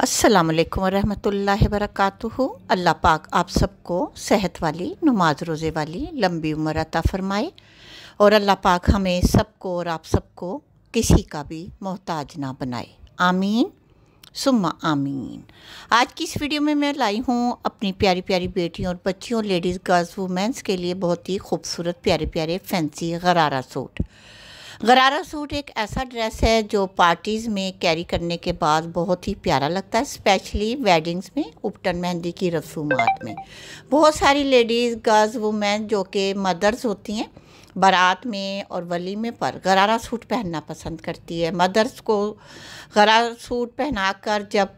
अस्सलाम वालेकुम रहमतुल्लाहि वरकatuhu अल्लाह पाक आप सबको सेहत वाली नमाज रोज़े वाली लंबी उम्र अता फरमाए और अल्लाह पाक हमें सबको और आप सबको किसी का भी मोहताज ना बनाए आमीन सुम्मा आमीन आज की इस वीडियो में मैं लाई हूँ अपनी प्यारी प्यारी बेटियों और बच्चियों लेडीज़ गर्ल्स वुमेंस के लिए बहुत ही खूबसूरत प्यारे प्यारे फैंसी गरारा सूट गरारा सूट एक ऐसा ड्रेस है जो पार्टीज़ में कैरी करने के बाद बहुत ही प्यारा लगता है स्पेशली वेडिंग्स में उपटन मेहंदी की रसूमात में बहुत सारी लेडीज़ गर्ल्स वुमेन जो कि मदर्स होती हैं बारात में और वलीमे पर गरारा सूट पहनना पसंद करती है मदर्स को गरारा सूट पहनाकर जब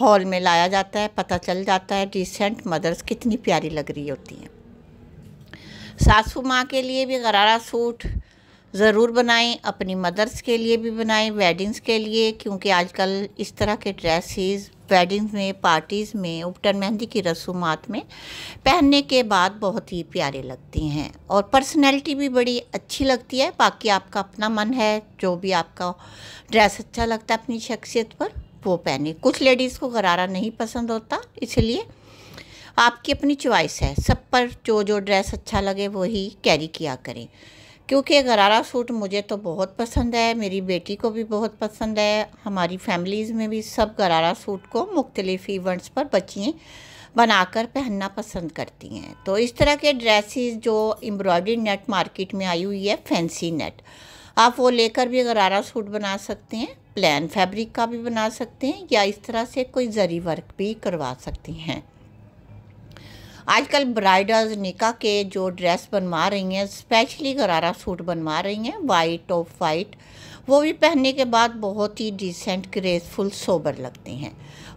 हॉल में लाया जाता है पता चल जाता है रिसेंट मदर्स कितनी प्यारी लग रही होती हैं सासू माँ के लिए भी गरारा सूट ज़रूर बनाएं अपनी मदर्स के लिए भी बनाएं वेडिंग्स के लिए क्योंकि आजकल इस तरह के ड्रेसेस वेडिंग्स में पार्टीज़ में उपटन मेहंदी की रसूमात में पहनने के बाद बहुत ही प्यारे लगती हैं और पर्सनैलिटी भी बड़ी अच्छी लगती है बाकी आपका अपना मन है जो भी आपका ड्रेस अच्छा लगता है अपनी शख्सियत पर वो पहने कुछ लेडीज़ को गरारा नहीं पसंद होता इसलिए आपकी अपनी चॉइस है सब पर जो जो ड्रेस अच्छा लगे वही कैरी किया करें क्योंकि गरारा सूट मुझे तो बहुत पसंद है मेरी बेटी को भी बहुत पसंद है हमारी फैमिलीज़ में भी सब गरारा सूट को मुख्तलिफ़ इवेंट्स पर बच्चियाँ बनाकर पहनना पसंद करती हैं तो इस तरह के ड्रेसेस जो एम्ब्रॉयडरी नेट मार्केट में आई हुई है फैंसी नेट आप वो लेकर भी गरारा सूट बना सकते हैं प्लान फैब्रिक का भी बना सकते हैं या इस तरह से कोई जरी वर्क भी करवा सकती हैं आजकल ब्राइडल निका के जो ड्रेस बनवा रही हैं स्पेशली गरारा सूट बनवा रही हैं वाइट ऑफ वाइट वो भी पहनने के बाद बहुत ही डिसेंट ग्रेसफुल सोबर लगते हैं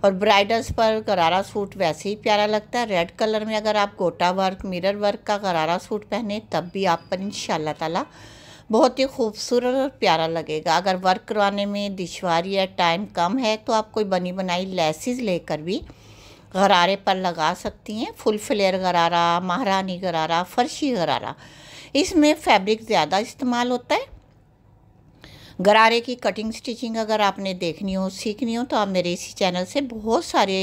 और ब्राइडल्स पर गरारा सूट वैसे ही प्यारा लगता है रेड कलर में अगर आप गोटा वर्क मिरर वर्क का गरारा सूट पहने तब भी आप पर इन ताला बहुत ही खूबसूरत और प्यारा लगेगा अगर वर्क करवाने में दुशारी या टाइम कम है तो आप कोई बनी बनाई लेसिस लेकर भी गरारे पर लगा सकती हैं फुल फ्लेयर गरारा महारानी गरारा फर्शी गरारा इसमें फैब्रिक ज़्यादा इस्तेमाल होता है गरारे की कटिंग स्टिचिंग अगर आपने देखनी हो सीखनी हो तो आप मेरे इसी चैनल से बहुत सारे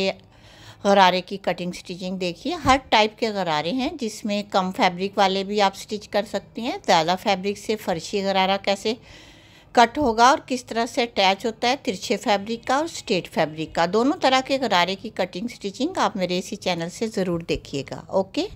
गरारे की कटिंग स्टिचिंग देखिए हर टाइप के गरारे हैं जिसमें कम फैब्रिक वाले भी आप स्टिच कर सकती हैं ज़्यादा फैब्रिक से फर्शी गरारा कैसे कट होगा और किस तरह से अटैच होता है तिरछे फैब्रिक का और स्ट्रेट फैब्रिक का दोनों तरह के गरारे की कटिंग स्टिचिंग आप मेरे इसी चैनल से ज़रूर देखिएगा ओके